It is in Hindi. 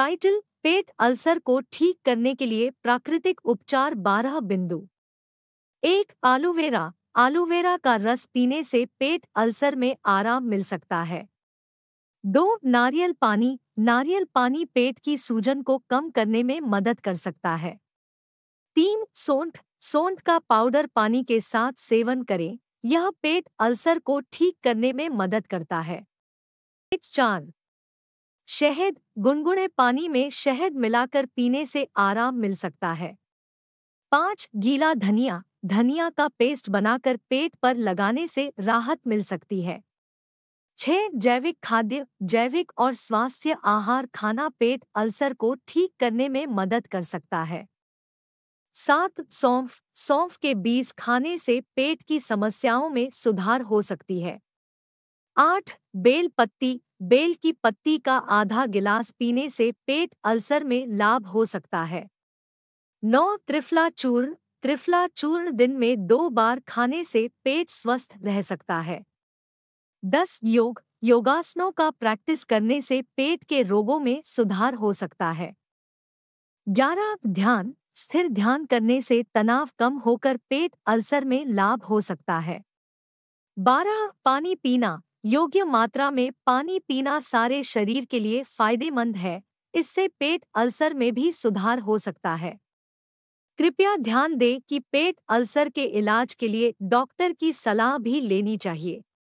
टाइटल पेट अल्सर को ठीक करने के लिए प्राकृतिक उपचार बारह बिंदु एक आलूवेरा आलूवेरा का रस पीने से पेट अल्सर में आराम मिल सकता है दो नारियल पानी नारियल पानी पेट की सूजन को कम करने में मदद कर सकता है तीन सोंठ सोंठ का पाउडर पानी के साथ सेवन करें यह पेट अल्सर को ठीक करने में मदद करता है चार शहद गुनगुने पानी में शहद मिलाकर पीने से आराम मिल सकता है पाँच गीला धनिया धनिया का पेस्ट बनाकर पेट पर लगाने से राहत मिल सकती है छह जैविक खाद्य जैविक और स्वास्थ्य आहार खाना पेट अल्सर को ठीक करने में मदद कर सकता है सात सौंफ सौंफ के बीज खाने से पेट की समस्याओं में सुधार हो सकती है आठ बेल पत्ती बेल की पत्ती का आधा गिलास पीने से पेट अल्सर में लाभ हो सकता है नौ त्रिफला चूर्ण त्रिफला चूर्ण दिन में दो बार खाने से पेट स्वस्थ रह सकता है दस योग योगासनों का प्रैक्टिस करने से पेट के रोगों में सुधार हो सकता है ग्यारह ध्यान स्थिर ध्यान करने से तनाव कम होकर पेट अल्सर में लाभ हो सकता है बारह पानी पीना योग्य मात्रा में पानी पीना सारे शरीर के लिए फायदेमंद है इससे पेट अल्सर में भी सुधार हो सकता है कृपया ध्यान दें कि पेट अल्सर के इलाज के लिए डॉक्टर की सलाह भी लेनी चाहिए